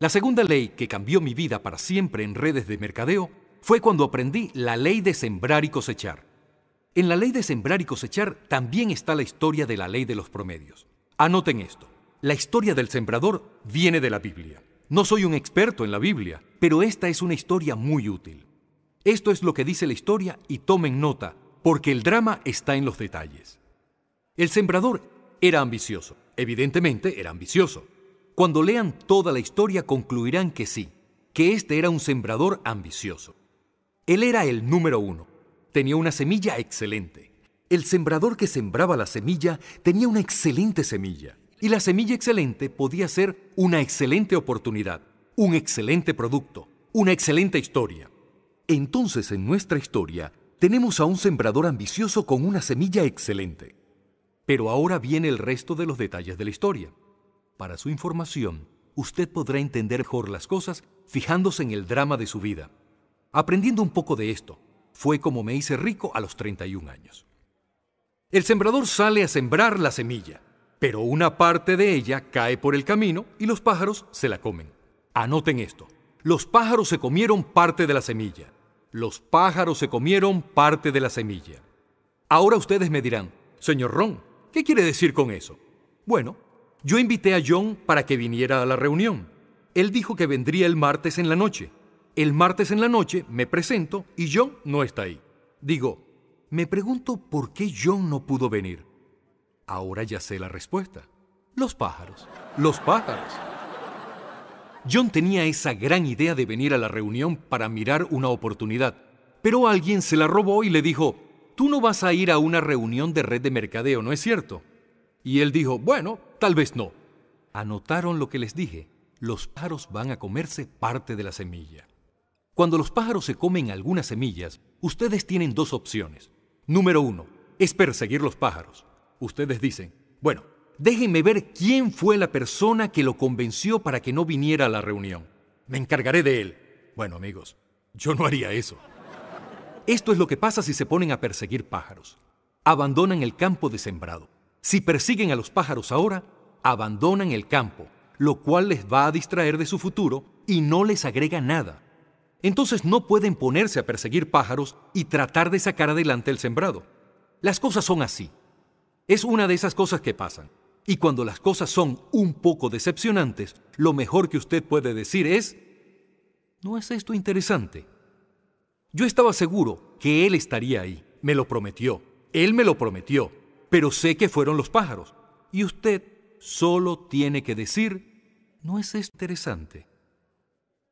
La segunda ley que cambió mi vida para siempre en redes de mercadeo fue cuando aprendí la ley de sembrar y cosechar. En la ley de sembrar y cosechar también está la historia de la ley de los promedios. Anoten esto. La historia del sembrador viene de la Biblia. No soy un experto en la Biblia, pero esta es una historia muy útil. Esto es lo que dice la historia y tomen nota, porque el drama está en los detalles. El sembrador era ambicioso, evidentemente era ambicioso, cuando lean toda la historia concluirán que sí, que este era un sembrador ambicioso. Él era el número uno. Tenía una semilla excelente. El sembrador que sembraba la semilla tenía una excelente semilla. Y la semilla excelente podía ser una excelente oportunidad, un excelente producto, una excelente historia. Entonces en nuestra historia tenemos a un sembrador ambicioso con una semilla excelente. Pero ahora viene el resto de los detalles de la historia. Para su información, usted podrá entender mejor las cosas fijándose en el drama de su vida. Aprendiendo un poco de esto, fue como me hice rico a los 31 años. El sembrador sale a sembrar la semilla, pero una parte de ella cae por el camino y los pájaros se la comen. Anoten esto. Los pájaros se comieron parte de la semilla. Los pájaros se comieron parte de la semilla. Ahora ustedes me dirán, señor Ron, ¿qué quiere decir con eso? Bueno, yo invité a John para que viniera a la reunión. Él dijo que vendría el martes en la noche. El martes en la noche me presento y John no está ahí. Digo, me pregunto por qué John no pudo venir. Ahora ya sé la respuesta. Los pájaros. Los pájaros. John tenía esa gran idea de venir a la reunión para mirar una oportunidad, pero alguien se la robó y le dijo, tú no vas a ir a una reunión de red de mercadeo, ¿no es cierto? Y él dijo, bueno, tal vez no. Anotaron lo que les dije. Los pájaros van a comerse parte de la semilla. Cuando los pájaros se comen algunas semillas, ustedes tienen dos opciones. Número uno, es perseguir los pájaros. Ustedes dicen, bueno, déjenme ver quién fue la persona que lo convenció para que no viniera a la reunión. Me encargaré de él. Bueno, amigos, yo no haría eso. Esto es lo que pasa si se ponen a perseguir pájaros. Abandonan el campo de sembrado. Si persiguen a los pájaros ahora, abandonan el campo, lo cual les va a distraer de su futuro y no les agrega nada. Entonces no pueden ponerse a perseguir pájaros y tratar de sacar adelante el sembrado. Las cosas son así. Es una de esas cosas que pasan. Y cuando las cosas son un poco decepcionantes, lo mejor que usted puede decir es, ¿no es esto interesante? Yo estaba seguro que él estaría ahí. Me lo prometió. Él me lo prometió pero sé que fueron los pájaros. Y usted solo tiene que decir, ¿no es interesante?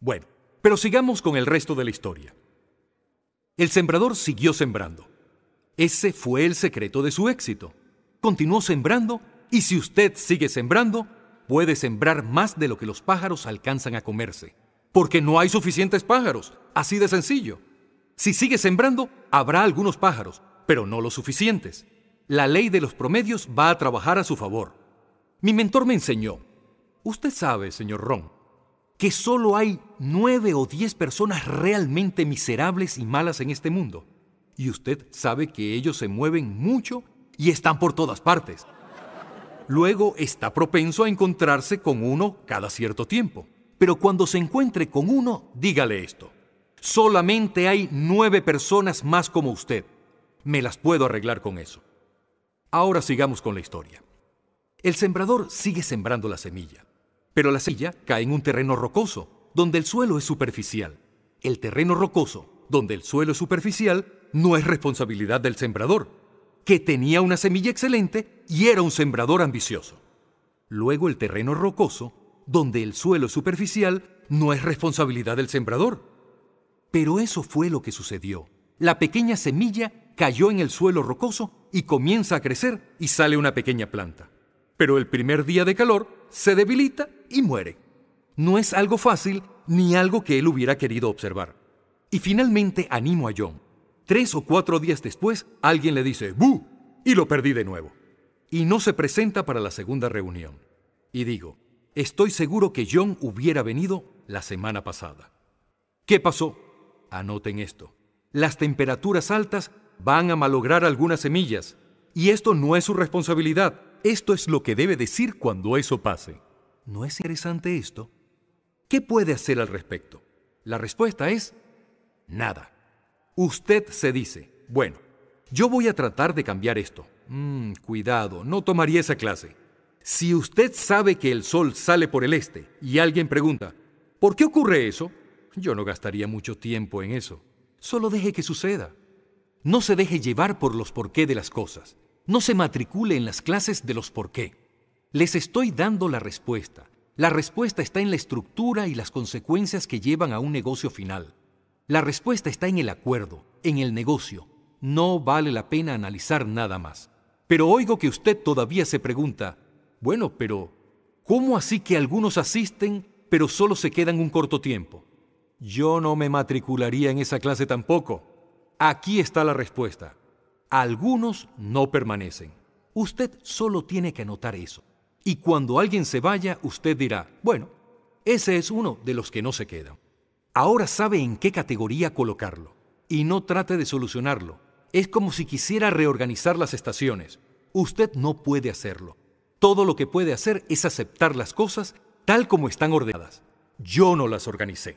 Bueno, pero sigamos con el resto de la historia. El sembrador siguió sembrando. Ese fue el secreto de su éxito. Continuó sembrando y si usted sigue sembrando, puede sembrar más de lo que los pájaros alcanzan a comerse. Porque no hay suficientes pájaros, así de sencillo. Si sigue sembrando, habrá algunos pájaros, pero no los suficientes la ley de los promedios va a trabajar a su favor. Mi mentor me enseñó, usted sabe, señor Ron, que solo hay nueve o diez personas realmente miserables y malas en este mundo. Y usted sabe que ellos se mueven mucho y están por todas partes. Luego está propenso a encontrarse con uno cada cierto tiempo. Pero cuando se encuentre con uno, dígale esto. Solamente hay nueve personas más como usted. Me las puedo arreglar con eso. Ahora sigamos con la historia. El sembrador sigue sembrando la semilla, pero la semilla cae en un terreno rocoso, donde el suelo es superficial. El terreno rocoso, donde el suelo es superficial, no es responsabilidad del sembrador, que tenía una semilla excelente y era un sembrador ambicioso. Luego el terreno rocoso, donde el suelo es superficial, no es responsabilidad del sembrador. Pero eso fue lo que sucedió. La pequeña semilla cayó en el suelo rocoso y comienza a crecer y sale una pequeña planta. Pero el primer día de calor se debilita y muere. No es algo fácil ni algo que él hubiera querido observar. Y finalmente animo a John. Tres o cuatro días después, alguien le dice ¡Bu! y lo perdí de nuevo. Y no se presenta para la segunda reunión. Y digo, estoy seguro que John hubiera venido la semana pasada. ¿Qué pasó? Anoten esto. Las temperaturas altas van a malograr algunas semillas. Y esto no es su responsabilidad. Esto es lo que debe decir cuando eso pase. ¿No es interesante esto? ¿Qué puede hacer al respecto? La respuesta es nada. Usted se dice, bueno, yo voy a tratar de cambiar esto. Mm, cuidado, no tomaría esa clase. Si usted sabe que el sol sale por el este y alguien pregunta, ¿por qué ocurre eso? Yo no gastaría mucho tiempo en eso. Solo deje que suceda. No se deje llevar por los porqué de las cosas. No se matricule en las clases de los porqué. Les estoy dando la respuesta. La respuesta está en la estructura y las consecuencias que llevan a un negocio final. La respuesta está en el acuerdo, en el negocio. No vale la pena analizar nada más. Pero oigo que usted todavía se pregunta, bueno, pero ¿cómo así que algunos asisten pero solo se quedan un corto tiempo? Yo no me matricularía en esa clase tampoco. Aquí está la respuesta. Algunos no permanecen. Usted solo tiene que anotar eso. Y cuando alguien se vaya, usted dirá, bueno, ese es uno de los que no se quedan. Ahora sabe en qué categoría colocarlo. Y no trate de solucionarlo. Es como si quisiera reorganizar las estaciones. Usted no puede hacerlo. Todo lo que puede hacer es aceptar las cosas tal como están ordenadas. Yo no las organicé.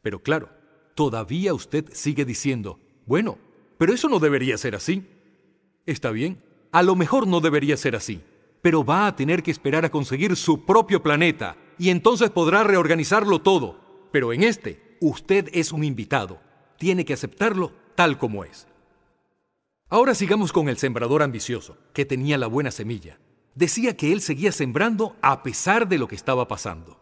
Pero claro, todavía usted sigue diciendo, bueno, pero eso no debería ser así. Está bien, a lo mejor no debería ser así, pero va a tener que esperar a conseguir su propio planeta y entonces podrá reorganizarlo todo. Pero en este, usted es un invitado. Tiene que aceptarlo tal como es. Ahora sigamos con el sembrador ambicioso, que tenía la buena semilla. Decía que él seguía sembrando a pesar de lo que estaba pasando.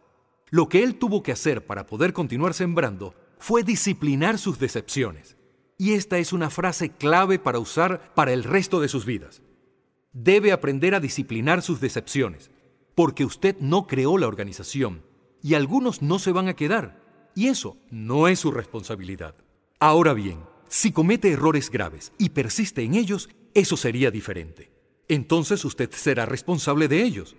Lo que él tuvo que hacer para poder continuar sembrando fue disciplinar sus decepciones. Y esta es una frase clave para usar para el resto de sus vidas. Debe aprender a disciplinar sus decepciones, porque usted no creó la organización y algunos no se van a quedar. Y eso no es su responsabilidad. Ahora bien, si comete errores graves y persiste en ellos, eso sería diferente. Entonces usted será responsable de ellos.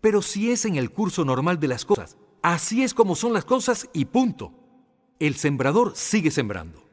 Pero si es en el curso normal de las cosas, así es como son las cosas y punto. El sembrador sigue sembrando.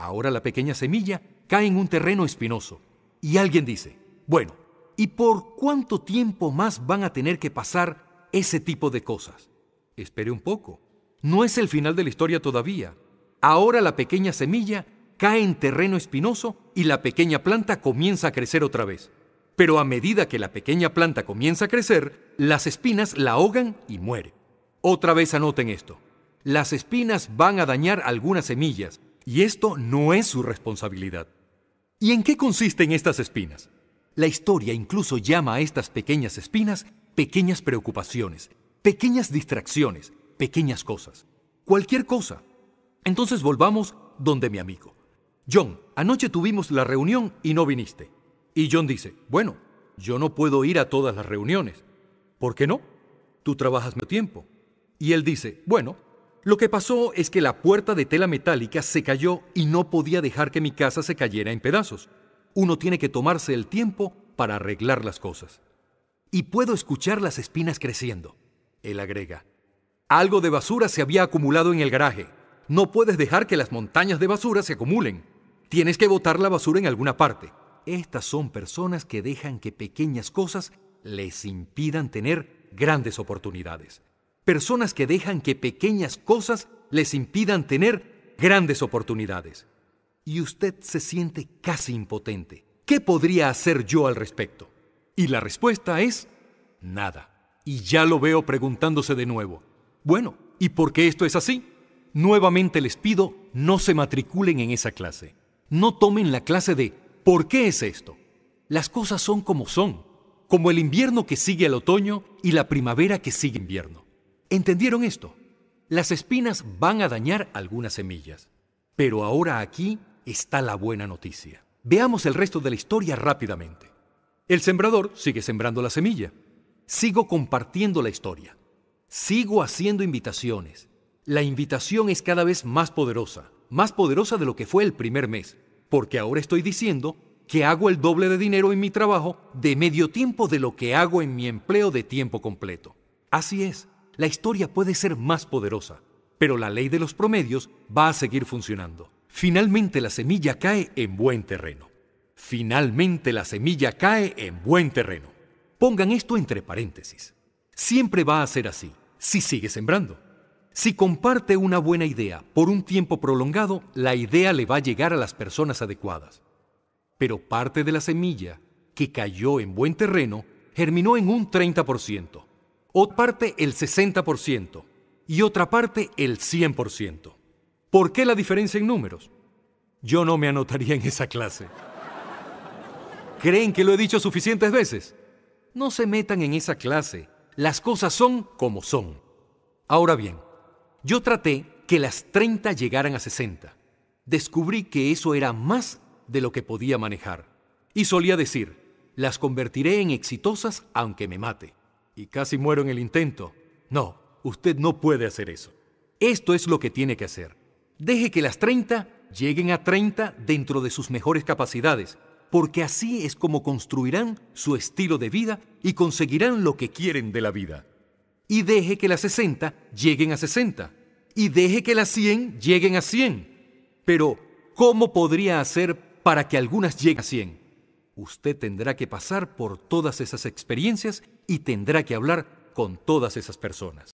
Ahora la pequeña semilla cae en un terreno espinoso. Y alguien dice, bueno, ¿y por cuánto tiempo más van a tener que pasar ese tipo de cosas? Espere un poco. No es el final de la historia todavía. Ahora la pequeña semilla cae en terreno espinoso y la pequeña planta comienza a crecer otra vez. Pero a medida que la pequeña planta comienza a crecer, las espinas la ahogan y muere. Otra vez anoten esto. Las espinas van a dañar algunas semillas, y esto no es su responsabilidad. ¿Y en qué consisten estas espinas? La historia incluso llama a estas pequeñas espinas pequeñas preocupaciones, pequeñas distracciones, pequeñas cosas, cualquier cosa. Entonces volvamos donde mi amigo. John, anoche tuvimos la reunión y no viniste. Y John dice, bueno, yo no puedo ir a todas las reuniones. ¿Por qué no? Tú trabajas mi tiempo. Y él dice, bueno, lo que pasó es que la puerta de tela metálica se cayó y no podía dejar que mi casa se cayera en pedazos. Uno tiene que tomarse el tiempo para arreglar las cosas. Y puedo escuchar las espinas creciendo. Él agrega, algo de basura se había acumulado en el garaje. No puedes dejar que las montañas de basura se acumulen. Tienes que botar la basura en alguna parte. Estas son personas que dejan que pequeñas cosas les impidan tener grandes oportunidades personas que dejan que pequeñas cosas les impidan tener grandes oportunidades. Y usted se siente casi impotente. ¿Qué podría hacer yo al respecto? Y la respuesta es nada. Y ya lo veo preguntándose de nuevo. Bueno, ¿y por qué esto es así? Nuevamente les pido, no se matriculen en esa clase. No tomen la clase de ¿por qué es esto? Las cosas son como son, como el invierno que sigue al otoño y la primavera que sigue invierno. ¿Entendieron esto? Las espinas van a dañar algunas semillas. Pero ahora aquí está la buena noticia. Veamos el resto de la historia rápidamente. El sembrador sigue sembrando la semilla. Sigo compartiendo la historia. Sigo haciendo invitaciones. La invitación es cada vez más poderosa, más poderosa de lo que fue el primer mes, porque ahora estoy diciendo que hago el doble de dinero en mi trabajo de medio tiempo de lo que hago en mi empleo de tiempo completo. Así es, la historia puede ser más poderosa, pero la ley de los promedios va a seguir funcionando. Finalmente la semilla cae en buen terreno. Finalmente la semilla cae en buen terreno. Pongan esto entre paréntesis. Siempre va a ser así, si sigue sembrando. Si comparte una buena idea por un tiempo prolongado, la idea le va a llegar a las personas adecuadas. Pero parte de la semilla, que cayó en buen terreno, germinó en un 30% otra parte el 60% y otra parte el 100%. ¿Por qué la diferencia en números? Yo no me anotaría en esa clase. ¿Creen que lo he dicho suficientes veces? No se metan en esa clase. Las cosas son como son. Ahora bien, yo traté que las 30 llegaran a 60. Descubrí que eso era más de lo que podía manejar. Y solía decir, las convertiré en exitosas aunque me mate y casi muero en el intento. No, usted no puede hacer eso. Esto es lo que tiene que hacer. Deje que las 30 lleguen a 30 dentro de sus mejores capacidades, porque así es como construirán su estilo de vida y conseguirán lo que quieren de la vida. Y deje que las 60 lleguen a 60. Y deje que las 100 lleguen a 100. Pero, ¿cómo podría hacer para que algunas lleguen a 100? Usted tendrá que pasar por todas esas experiencias y tendrá que hablar con todas esas personas.